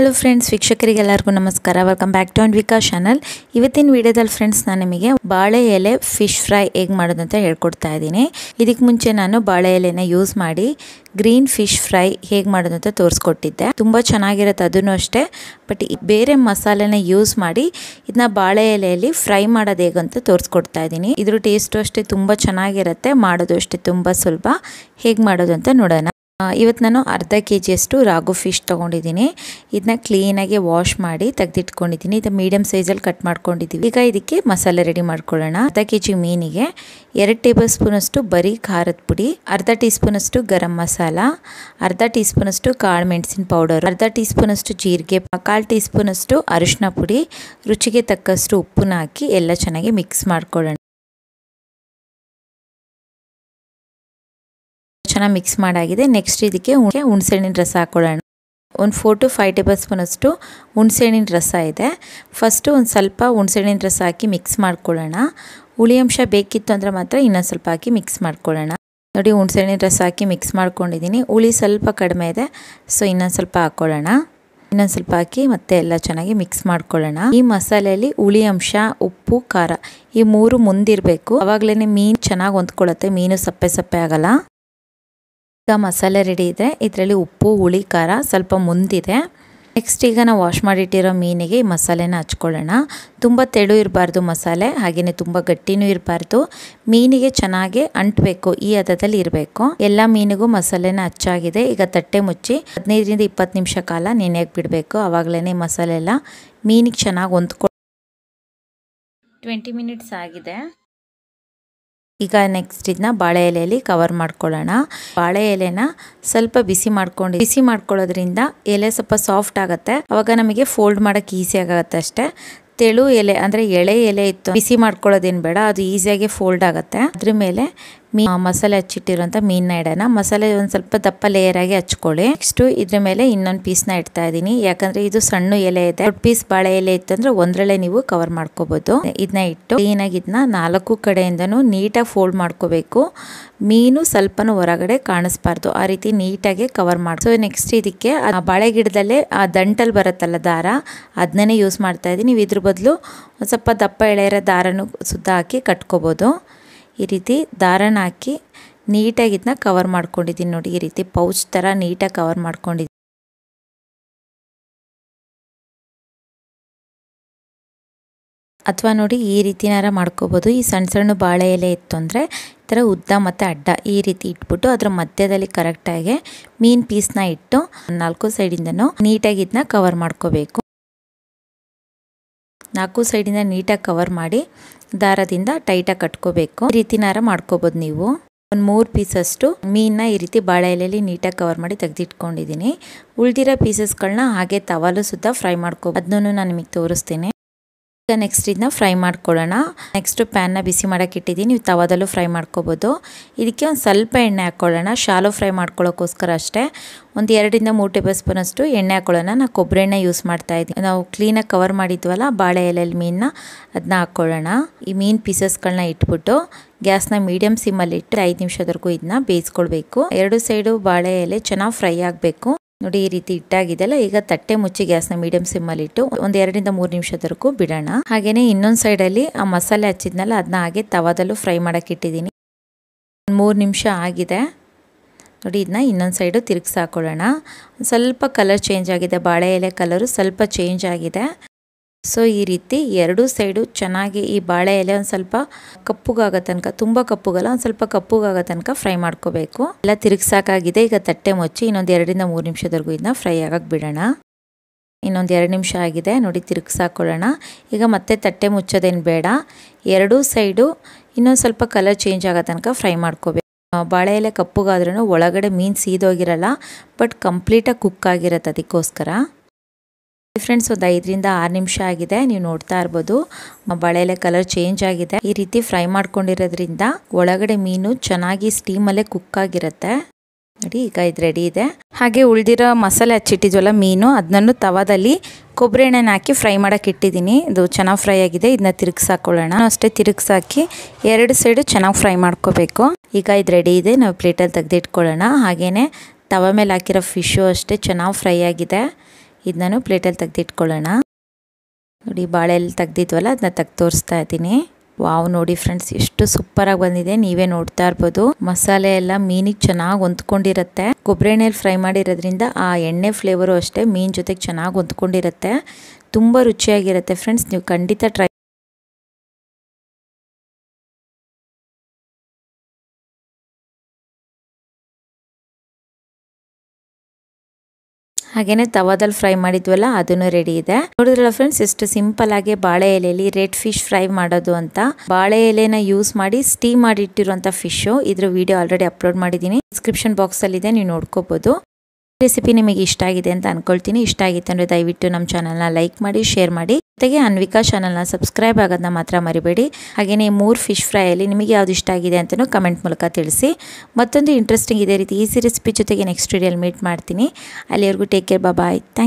hello friends ವೀಕ್ಷಕರಿಗೆಲ್ಲರಿಗೂ ನಮಸ್ಕಾರ welcome back to ಅಂಡ್ ವಿಕಾ ಚಾನಲ್ ಇವತ್ತಿನ ವಿಡಿಯೋದಲ್ಲಿ ಫ್ರೆಂಡ್ಸ್ ನಾನು ನಿಮಗೆ ಬಾಳೆ ಎಲೆ ಫಿಶ್ ಫ್ರೈ ಹೇಗೆ ಮಾಡೋದಂತ ಹೇಳ್ಕೊಡ್ತಾ ಇದ್ದೀನಿ ಇದಕ್ಕೆ ಮುಂಚೆ ನಾನು ಬಾಳೆ ಎಲೆನ ಯೂಸ್ ಮಾಡಿ ಗ್ರೀನ್ ಫಿಶ್ ಫ್ರೈ ಹೇಗೆ ಮಾಡೋದಂತ ತೋರಿಸ್ಕೊಟ್ಟಿದ್ದೆ ತುಂಬ ಚೆನ್ನಾಗಿರುತ್ತೆ ಅದನ್ನು ಅಷ್ಟೇ ಬಟ್ ಬೇರೆ ಮಸಾಲೆನ ಯೂಸ್ ಮಾಡಿ ಇದನ್ನ ಬಾಳೆ ಎಲೆಯಲ್ಲಿ ಫ್ರೈ ಮಾಡೋದು ಹೇಗಂತ ತೋರಿಸ್ಕೊಡ್ತಾ ಇದ್ದೀನಿ ಇದ್ರ ಟೇಸ್ಟು ಅಷ್ಟೇ ತುಂಬ ಚೆನ್ನಾಗಿರುತ್ತೆ ಮಾಡೋದು ಅಷ್ಟೇ ತುಂಬ ಸುಲಭ ಹೇಗೆ ಮಾಡೋದು ಅಂತ ನೋಡೋಣ ಇವತ್ತು ನಾನು ಅರ್ಧ ಕೆ ಜಿಯಷ್ಟು ರಾಗು ಫಿಶ್ ತೊಗೊಂಡಿದ್ದೀನಿ ಇದನ್ನ ಕ್ಲೀನಾಗಿ ವಾಶ್ ಮಾಡಿ ತೆಗೆದಿಟ್ಕೊಂಡಿದ್ದೀನಿ ಇದು ಮೀಡಿಯಮ್ ಸೈಜಲ್ಲಿ ಕಟ್ ಮಾಡ್ಕೊಂಡಿದ್ದೀವಿ ಈಗ ಇದಕ್ಕೆ ಮಸಾಲೆ ರೆಡಿ ಮಾಡ್ಕೊಳ್ಳೋಣ ಅರ್ಧ ಕೆ ಜಿ ಮೀನಿಗೆ ಎರಡು ಟೇಬಲ್ ಸ್ಪೂನಷ್ಟು ಬರೀ ಖಾರದ ಪುಡಿ ಅರ್ಧ ಟೀ ಸ್ಪೂನಷ್ಟು ಗರಂ ಮಸಾಲ ಅರ್ಧ ಟೀ ಸ್ಪೂನಷ್ಟು ಕಾಳು ಮೆಣಸಿನ ಪೌಡರ್ ಅರ್ಧ ಟೀ ಸ್ಪೂನಷ್ಟು ಜೀರಿಗೆ ಕಾಲು ಟೀ ಸ್ಪೂನಷ್ಟು ಅರಿಶಿನ ಪುಡಿ ರುಚಿಗೆ ತಕ್ಕಷ್ಟು ಉಪ್ಪನ್ನ ಹಾಕಿ ಎಲ್ಲ ಚೆನ್ನಾಗಿ ಮಿಕ್ಸ್ ಮಾಡ್ಕೊಳ್ಳೋಣ ಚೆನ್ನಾಗಿ ಮಿಕ್ಸ್ ಮಾಡಾಗಿದೆ ನೆಕ್ಸ್ಟ್ ಇದಕ್ಕೆ ಹುಣಸೆಹಣ್ಣಿನ ರಸ ಹಾಕೊಳ್ಳೋಣ ಒಂದು four to five tablespoon ಅಷ್ಟು ಹುಣಸೆಹಣ್ಣಿನ ರಸ ಇದೆ ಫಸ್ಟು ಒಂದು ಸ್ವಲ್ಪ ಹುಣಸೆಹಣ್ಣಿನ ರಸ ಹಾಕಿ ಮಿಕ್ಸ್ ಮಾಡ್ಕೊಳ್ಳೋಣ ಹುಳಿ ಅಂಶ ಬೇಕಿತ್ತು ಅಂದರೆ ಮಾತ್ರ ಇನ್ನೊಂದು ಸ್ವಲ್ಪ ಹಾಕಿ ಮಿಕ್ಸ್ ಮಾಡ್ಕೊಳ್ಳೋಣ ನೋಡಿ ಹುಣಸೆಹಣ್ಣಿನ ರಸ ಹಾಕಿ ಮಿಕ್ಸ್ ಮಾಡ್ಕೊಂಡಿದ್ದೀನಿ ಹುಳಿ ಸ್ವಲ್ಪ ಕಡಿಮೆ ಇದೆ ಸೊ ಇನ್ನೊಂದು ಸ್ವಲ್ಪ ಹಾಕ್ಕೊಳ್ಳೋಣ ಇನ್ನೊಂದು ಸ್ವಲ್ಪ ಹಾಕಿ ಮತ್ತೆ ಎಲ್ಲ ಚೆನ್ನಾಗಿ ಮಿಕ್ಸ್ ಮಾಡ್ಕೊಳ್ಳೋಣ ಈ ಮಸಾಲೆಯಲ್ಲಿ ಹುಳಿ ಅಂಶ ಉಪ್ಪು ಖಾರ ಈ ಮೂರು ಮುಂದಿರಬೇಕು ಅವಾಗಲೇ ಮೀನು ಚೆನ್ನಾಗಿ ಹೊಂದ್ಕೊಳ್ಳುತ್ತೆ ಮೀನು ಸಪ್ಪೆ ಸಪ್ಪೆ ಆಗಲ್ಲ ಈಗ ಮಸಾಲೆ ರೆಡಿ ಇದೆ ಇದರಲ್ಲಿ ಉಪ್ಪು ಹುಳಿ ಖಾರ ಸ್ವಲ್ಪ ಮುಂದಿದೆ ನೆಕ್ಸ್ಟ್ ಈಗ ನಾವು ವಾಶ್ ಮಾಡಿಟ್ಟಿರೋ ಮೀನಿಗೆ ಈ ಮಸಾಲೆನ ಹಚ್ಕೊಳ್ಳೋಣ ತುಂಬ ತೆಳು ಇರಬಾರ್ದು ಮಸಾಲೆ ಹಾಗೆಯೇ ತುಂಬ ಗಟ್ಟಿನೂ ಇರಬಾರ್ದು ಮೀನಿಗೆ ಚೆನ್ನಾಗಿ ಅಂಟಬೇಕು ಈ ಹದದಲ್ಲಿ ಇರಬೇಕು ಎಲ್ಲ ಮೀನಿಗೂ ಮಸಾಲೆನ ಹಚ್ಚಾಗಿದೆ ಈಗ ತಟ್ಟೆ ಮುಚ್ಚಿ ಹದಿನೈದರಿಂದ ಇಪ್ಪತ್ತು ನಿಮಿಷ ಕಾಲ ನೆನೆಯಾಗಿ ಬಿಡಬೇಕು ಆವಾಗಲೇ ಮಸಾಲೆ ಎಲ್ಲ ಮೀನಿಗೆ ಚೆನ್ನಾಗಿ ಹೊಂದ್ಕೊ ಟ್ವೆಂಟಿ ಮಿನಿಟ್ಸ್ ಆಗಿದೆ ಈಗ ನೆಕ್ಸ್ಟ್ ಇದನ್ನ ಬಾಳೆ ಎಲೆಯಲ್ಲಿ ಕವರ್ ಮಾಡ್ಕೊಳ್ಳೋಣ ಬಾಳೆ ಎಲೆನ ಸ್ವಲ್ಪ ಬಿಸಿ ಮಾಡ್ಕೊಂಡು ಬಿಸಿ ಮಾಡ್ಕೊಳ್ಳೋದ್ರಿಂದ ಎಲೆ ಸ್ವಲ್ಪ ಸಾಫ್ಟ್ ಆಗುತ್ತೆ ಅವಾಗ ನಮಗೆ ಫೋಲ್ಡ್ ಮಾಡೋಕ್ಕೆ ಆಗುತ್ತೆ ಅಷ್ಟೇ ತೆಳು ಎಲೆ ಅಂದರೆ ಎಳೆ ಎಲೆ ಇತ್ತು ಬಿಸಿ ಮಾಡ್ಕೊಳ್ಳೋದೇನು ಬೇಡ ಅದು ಈಸಿಯಾಗಿ ಫೋಲ್ಡ್ ಆಗುತ್ತೆ ಅದ್ರ ಮೇಲೆ ಮೀ ಮಸಾಲೆ ಹಚ್ಚಿಟ್ಟಿರುವಂಥ ಮೀನನ್ನ ಇಡೋಣ ಮಸಾಲೆ ಒಂದು ಸ್ವಲ್ಪ ದಪ್ಪ ಲೇಯರ್ ಆಗಿ ಹಚ್ಕೊಳ್ಳಿ ನೆಕ್ಸ್ಟು ಇದ್ರ ಮೇಲೆ ಇನ್ನೊಂದು ಪೀಸ್ನ ಇಡ್ತಾ ಇದ್ದೀನಿ ಯಾಕಂದರೆ ಇದು ಸಣ್ಣ ಎಲೆ ಇದೆ ದೊಡ್ಡ ಪೀಸ್ ಬಾಳೆ ಎಲೆ ಇತ್ತಂದ್ರೆ ಒಂದರಲ್ಲೇ ನೀವು ಕವರ್ ಮಾಡ್ಕೋಬೋದು ಇದನ್ನ ಇಟ್ಟು ಕ್ಲೀನಾಗಿದ್ದನ್ನ ಇದನ್ನ ನಾಲ್ಕು ಕಡೆಯಿಂದನೂ ನೀಟಾಗಿ ಫೋಲ್ಡ್ ಮಾಡ್ಕೋಬೇಕು ಮೀನು ಸ್ವಲ್ಪನೂ ಹೊರಗಡೆ ಕಾಣಿಸ್ಬಾರ್ದು ಆ ರೀತಿ ನೀಟಾಗಿ ಕವರ್ ಮಾಡಿ ಸೊ ನೆಕ್ಸ್ಟ್ ಇದಕ್ಕೆ ಬಾಳೆ ಗಿಡದಲ್ಲೇ ಆ ದಂಟಲ್ಲಿ ಬರುತ್ತಲ್ಲ ದಾರ ಅದನ್ನೇ ಯೂಸ್ ಮಾಡ್ತಾ ಇದ್ದೀನಿ ಇದ್ರ ಬದಲು ಸ್ವಲ್ಪ ದಪ್ಪ ಎಳೆಯರ ದಾರನೂ ಸುದ್ದ ಹಾಕಿ ಕಟ್ಕೋಬೋದು ಈ ರೀತಿ ದಾರನ ಹಾಕಿ ನೀಟಾಗಿ ಇದನ್ನ ಕವರ್ ಮಾಡ್ಕೊಂಡಿದ್ದೀನಿ ನೋಡಿ ಈ ರೀತಿ ಪೌಚ್ ಥರ ನೀಟಾಗಿ ಕವರ್ ಮಾಡ್ಕೊಂಡಿದ್ದೀನಿ ಅಥವಾ ನೋಡಿ ಈ ರೀತಿನಾರ ಮಾಡ್ಕೋಬೋದು ಈ ಸಣ್ಣ ಸಣ್ಣ ಬಾಳೆ ಎಲೆ ಇತ್ತು ಅಂದರೆ ಈ ಥರ ಉದ್ದ ಮತ್ತು ಅಡ್ಡ ಈ ರೀತಿ ಇಟ್ಬಿಟ್ಟು ಅದರ ಮಧ್ಯದಲ್ಲಿ ಕರೆಕ್ಟಾಗಿ ಮೀನು ಪೀಸ್ನ ಇಟ್ಟು ನಾಲ್ಕು ಸೈಡಿಂದನೂ ನೀಟಾಗಿ ಇದನ್ನ ಕವರ್ ಮಾಡ್ಕೋಬೇಕು ನಾಲ್ಕು ಸೈಡಿಂದ ನೀಟಾಗಿ ಕವರ್ ಮಾಡಿ ದಾರದಿಂದ ಟೈಟಾಗಿ ಕಟ್ಕೋಬೇಕು ಈ ರೀತಿ ನಾರ ಮಾಡ್ಕೋಬೋದು ನೀವು ಒಂದು ಮೂರು ಪೀಸಷ್ಟು ಮೀನನ್ನ ಈ ರೀತಿ ಬಾಳೆ ಎಲೆಯಲ್ಲಿ ನೀಟಾಗಿ ಕವರ್ ಮಾಡಿ ತೆಗೆದಿಟ್ಕೊಂಡಿದ್ದೀನಿ ಉಳಿದಿರೋ ಪೀಸಸ್ಗಳನ್ನ ಹಾಗೆ ತವಾಲು ಸುತ್ತ ಫ್ರೈ ಮಾಡ್ಕೊ ಅದನ್ನು ನಾನು ನಿಮಗೆ ತೋರಿಸ್ತೀನಿ ಈಗ ನೆಕ್ಸ್ಟ್ ಇದನ್ನ ಫ್ರೈ ಮಾಡ್ಕೊಳ್ಳೋಣ ನೆಕ್ಸ್ಟ್ ಪ್ಯಾನ್ನ ಬಿಸಿ ಮಾಡೋಕ್ಕೆ ಇಟ್ಟಿದ್ದೀನಿ ನೀವು ತವಾದಲ್ಲೂ ಫ್ರೈ ಮಾಡ್ಕೋಬೋದು ಇದಕ್ಕೆ ಒಂದು ಸ್ವಲ್ಪ ಎಣ್ಣೆ ಹಾಕ್ಕೊಳ್ಳೋಣ ಶಾಲೋ ಫ್ರೈ ಮಾಡ್ಕೊಳ್ಳೋಕ್ಕೋಸ್ಕರ ಅಷ್ಟೇ ಒಂದು ಎರಡರಿಂದ ಮೂರು ಟೇಬಲ್ ಸ್ಪೂನ್ ಅಷ್ಟು ಎಣ್ಣೆ ಹಾಕ್ಕೊಳ್ಳೋಣ ನಾವು ಕೊಬ್ಬರಿ ಎಣ್ಣೆ ಯೂಸ್ ಮಾಡ್ತಾ ಇದ್ದೀವಿ ನಾವು ಕ್ಲೀನಾಗಿ ಕವರ್ ಮಾಡಿದ್ವಲ್ಲ ಬಾಳೆ ಎಲೆಯಲ್ಲಿ ಮೀನನ್ನ ಅದನ್ನ ಹಾಕ್ಕೊಳ್ಳೋಣ ಈ ಮೀನ್ ಪೀಸಸ್ಗಳನ್ನ ಇಟ್ಬಿಟ್ಟು ಗ್ಯಾಸ್ನ ಮೀಡಿಯಮ್ ಸಿಮ್ಮಲ್ಲಿ ಇಟ್ಟು ಐದು ನಿಮಿಷದವರೆಗೂ ಇದನ್ನ ಬೇಯಿಸ್ಕೊಳ್ಬೇಕು ಎರಡು ಸೈಡು ಬಾಳೆ ಎಲೆ ಚೆನ್ನಾಗಿ ಫ್ರೈ ಆಗಬೇಕು ನೋಡಿ ಈ ರೀತಿ ಅಲ್ಲ ಈಗ ತಟ್ಟೆ ಮುಚ್ಚಿ ಗ್ಯಾಸ್ನ ಮೀಡಿಯಂ ಸಿಮ್ಮಲ್ಲಿ ಇಟ್ಟು ಒಂದು ಎರಡರಿಂದ ಮೂರು ನಿಮಿಷದವರೆಗೂ ಬಿಡೋಣ ಹಾಗೆಯೇ ಇನ್ನೊಂದು ಸೈಡಲ್ಲಿ ಆ ಮಸಾಲೆ ಹಚ್ಚಿದ್ನಲ್ಲ ಅದನ್ನ ಹಾಗೆ ತವಾದಲ್ಲೂ ಫ್ರೈ ಮಾಡೋಕೆ ಇಟ್ಟಿದ್ದೀನಿ ಒಂದು ಮೂರು ನಿಮಿಷ ಆಗಿದೆ ನೋಡಿ ಇದನ್ನ ಇನ್ನೊಂದು ಸೈಡು ತಿರುಗಿಸಾಕೊಳ್ಳೋಣ ಹಾಕೊಳ್ಳೋಣ ಸ್ವಲ್ಪ ಕಲರ್ ಚೇಂಜ್ ಆಗಿದೆ ಬಾಳೆ ಎಲೆ ಕಲರು ಸ್ವಲ್ಪ ಚೇಂಜ್ ಆಗಿದೆ ಸೊ ಈ ರೀತಿ ಎರಡೂ ಸೈಡು ಚೆನ್ನಾಗಿ ಈ ಬಾಳೆ ಎಲೆ ಒಂದು ಸ್ವಲ್ಪ ಕಪ್ಪುಗಾಗೋ ತನಕ ತುಂಬ ಕಪ್ಪುಗಲ್ಲ ಒಂದು ಸ್ವಲ್ಪ ಕಪ್ಪುಗಾಗೋ ತನಕ ಫ್ರೈ ಮಾಡ್ಕೋಬೇಕು ಎಲ್ಲ ತಿರುಗಿಸಾಕಾಗಿದೆ ಈಗ ತಟ್ಟೆ ಮುಚ್ಚಿ ಇನ್ನೊಂದು ಎರಡರಿಂದ ಮೂರು ನಿಮಿಷದವರೆಗೂ ಇದನ್ನ ಫ್ರೈ ಆಗಕ್ಕೆ ಬಿಡೋಣ ಇನ್ನೊಂದು ಎರಡು ನಿಮಿಷ ಆಗಿದೆ ನೋಡಿ ತಿರುಗಿಸಾಕೊಳ್ಳೋಣ ಈಗ ಮತ್ತೆ ತಟ್ಟೆ ಮುಚ್ಚೋದೇನು ಬೇಡ ಎರಡೂ ಸೈಡು ಇನ್ನೊಂದು ಸ್ವಲ್ಪ ಕಲರ್ ಚೇಂಜ್ ಆಗೋ ತನಕ ಫ್ರೈ ಮಾಡ್ಕೋಬೇಕು ಬಾಳೆ ಎಲೆ ಕಪ್ಪುಗಾದ್ರೂ ಒಳಗಡೆ ಮೀನು ಸೀದೋಗಿರಲ್ಲ ಬಟ್ ಕಂಪ್ಲೀಟಾಗಿ ಕುಕ್ ಆಗಿರತ್ತೆ ಅದಕ್ಕೋಸ್ಕರ ಫ್ರೆಂಡ್ಸ್ ಒಂದು ಐದರಿಂದ ಆರು ನಿಮಿಷ ಆಗಿದೆ ನೀವು ನೋಡ್ತಾ ಇರ್ಬೋದು ಬಳೆಲೆ ಕಲರ್ ಚೇಂಜ್ ಆಗಿದೆ ಈ ರೀತಿ ಫ್ರೈ ಮಾಡ್ಕೊಂಡಿರೋದ್ರಿಂದ ಒಳಗಡೆ ಮೀನು ಚೆನ್ನಾಗಿ ಸ್ಟೀಮಲ್ಲೇ ಕುಕ್ ಆಗಿರುತ್ತೆ ನೋಡಿ ಈಗ ಇದು ರೆಡಿ ಇದೆ ಹಾಗೆ ಉಳಿದಿರೋ ಮಸಾಲೆ ಹಚ್ಚಿಟ್ಟಿದ್ವಲ್ಲ ಮೀನು ಅದನ್ನು ತವಾದಲ್ಲಿ ಕೊಬ್ಬರಿ ಎಣ್ಣೆನ ಹಾಕಿ ಫ್ರೈ ಮಾಡೋಕೆ ಇಟ್ಟಿದ್ದೀನಿ ಇದು ಚೆನ್ನಾಗಿ ಫ್ರೈ ಆಗಿದೆ ಇದನ್ನ ತಿರುಗಿಸಾಕೊಳ್ಳೋಣ ಅಷ್ಟೇ ಹಾಕಿ ಎರಡು ಸೈಡು ಚೆನ್ನಾಗಿ ಫ್ರೈ ಮಾಡ್ಕೋಬೇಕು ಈಗ ಇದು ರೆಡಿ ಇದೆ ನಾವು ಪ್ಲೇಟಲ್ಲಿ ತೆಗೆದಿಟ್ಕೊಳ್ಳೋಣ ಹಾಗೆಯೇ ತವ ಮೇಲೆ ಹಾಕಿರೋ ಫಿಶು ಅಷ್ಟೇ ಚೆನ್ನಾಗಿ ಫ್ರೈ ಆಗಿದೆ ಇದನ್ನು ನಾನು ಪ್ಲೇಟಲ್ಲಿ ತೆಗ್ದಿಟ್ಕೊಳ್ಳೋಣ ನೋಡಿ ಬಾಳೆಲ್ಲಿ ತೆಗ್ದಿದ್ವಲ್ಲ ಅದನ್ನ ತೆಗ್ದು ತೋರಿಸ್ತಾ ಇದ್ದೀನಿ ವಾವ್ ನೋಡಿ ಫ್ರೆಂಡ್ಸ್ ಎಷ್ಟು ಆಗಿ ಬಂದಿದೆ ನೀವೇ ನೋಡ್ತಾ ಇರ್ಬೋದು ಮಸಾಲೆ ಎಲ್ಲ ಮೀನಿಗೆ ಚೆನ್ನಾಗಿ ಹೊಂದ್ಕೊಂಡಿರುತ್ತೆ ಕೊಬ್ಬರಿ ಎಣ್ಣೆಯಲ್ಲಿ ಫ್ರೈ ಮಾಡಿರೋದ್ರಿಂದ ಆ ಎಣ್ಣೆ ಫ್ಲೇವರು ಅಷ್ಟೇ ಮೀನು ಜೊತೆಗೆ ಚೆನ್ನಾಗಿ ಹೊಂದ್ಕೊಂಡಿರುತ್ತೆ ತುಂಬ ರುಚಿಯಾಗಿರುತ್ತೆ ಫ್ರೆಂಡ್ಸ್ ನೀವು ಖಂಡಿತ ಟ್ರೈ ಹಾಗೇನೆ ತವಾದಲ್ಲಿ ಫ್ರೈ ಮಾಡಿದ್ವಲ್ಲ ಅದನ್ನು ರೆಡಿ ಇದೆ ನೋಡಿದ್ರಲ್ಲ ಫ್ರೆಂಡ್ಸ್ ಎಷ್ಟು ಸಿಂಪಲ್ ಆಗಿ ಬಾಳೆ ಎಲೆಯಲ್ಲಿ ರೆಡ್ ಫಿಶ್ ಫ್ರೈ ಮಾಡೋದು ಅಂತ ಬಾಳೆ ಎಲೆನ ಯೂಸ್ ಮಾಡಿ ಸ್ಟೀಮ್ ಮಾಡಿಟ್ಟಿರುವಂತ ಫಿಶ್ ಇದ್ರ ವಿಡಿಯೋ ಆಲ್ರೆಡಿ ಅಪ್ಲೋಡ್ ಮಾಡಿದೀನಿ ಡಿಸ್ಕ್ರಿಪ್ಷನ್ ಬಾಕ್ಸ್ ಅಲ್ಲಿ ಇದೆ ನೀವು ನೋಡ್ಕೋಬಹುದು ರೆಸಿಪಿ ನಿಮಗೆ ಇಷ್ಟ ಆಗಿದೆ ಅಂತ ಅನ್ಕೊಳ್ತೀನಿ ಇಷ್ಟ ಆಗಿತ್ತು ಅಂದ್ರೆ ದಯವಿಟ್ಟು ನಮ್ಮ ನ ಲೈಕ್ ಮಾಡಿ ಶೇರ್ ಮಾಡಿ ಜೊತೆಗೆ ಅನ್ವಿಕಾ ನ ಸಬ್ಸ್ಕ್ರೈಬ್ ಆಗೋದನ್ನ ಮಾತ್ರ ಮರಿಬೇಡಿ ಹಾಗೆಯೇ ಮೂರು ಫಿಶ್ ಅಲ್ಲಿ ನಿಮಗೆ ಯಾವ್ದು ಇಷ್ಟ ಆಗಿದೆ ಅಂತಲೂ ಕಮೆಂಟ್ ಮೂಲಕ ತಿಳಿಸಿ ಮತ್ತೊಂದು ಇಂಟ್ರೆಸ್ಟಿಂಗ್ ಇದೇ ರೀತಿ ಈಸಿ ರೆಸಿಪಿ ಜೊತೆಗೆ ನೆಕ್ಸ್ಟ್ ವಿಡಿಯೋಲಿ ಮೀಟ್ ಮಾಡ್ತೀನಿ ಅಲ್ಲಿವರೆಗೂ ಟೇಕ್ ಕೇರ್ ಬಾಯ್ ಥ್ಯಾಂಕ್